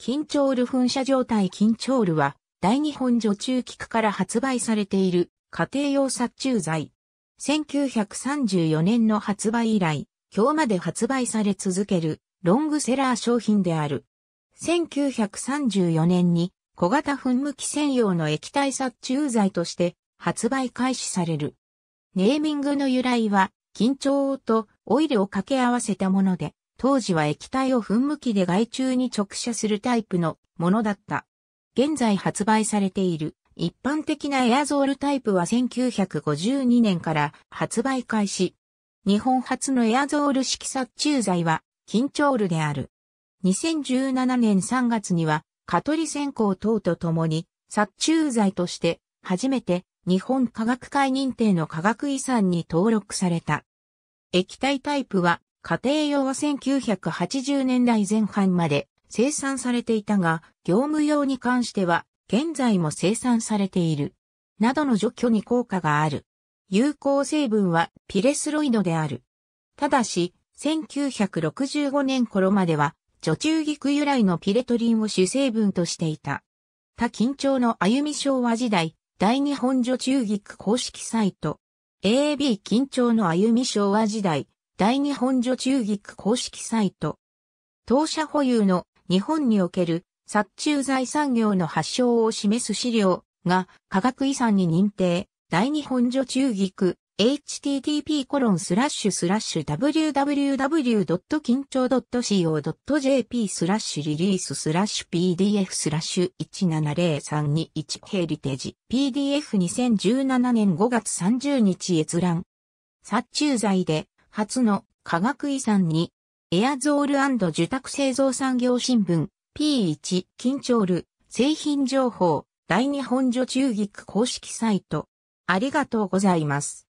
緊張ル噴射状態緊張ルは、大日本女中菊から発売されている家庭用殺虫剤。1934年の発売以来、今日まで発売され続けるロングセラー商品である。1934年に小型噴霧器専用の液体殺虫剤として発売開始される。ネーミングの由来は、緊張とオイルを掛け合わせたもので、当時は液体を噴霧器で外中に直射するタイプのものだった。現在発売されている一般的なエアゾールタイプは1952年から発売開始。日本初のエアゾール式殺虫剤は緊張ルである。2017年3月には、カトリ線香等とともに、殺虫剤として、初めて日本科学会認定の科学遺産に登録された。液体タイプは家庭用は1980年代前半まで生産されていたが、業務用に関しては現在も生産されている。などの除去に効果がある。有効成分はピレスロイドである。ただし、1965年頃までは、女中菊由来のピレトリンを主成分としていた。他緊張の歩み昭和時代、大日本女中菊公式サイト。AB 緊張の歩み昭和時代。大日本女中菊公式サイト。当社保有の日本における殺虫剤産業の発祥を示す資料が科学遺産に認定。大日本女中菊 http コロンスラッシュスラッシュ www.kincho.co.jp スラッシュリリーススラッシュ pdf スラッシュ170321ヘリテージ pdf2017 年5月30日閲覧殺虫剤で初の科学遺産に、エアゾール受託製造産業新聞 P1 緊張る製品情報大日本女中菊公式サイト。ありがとうございます。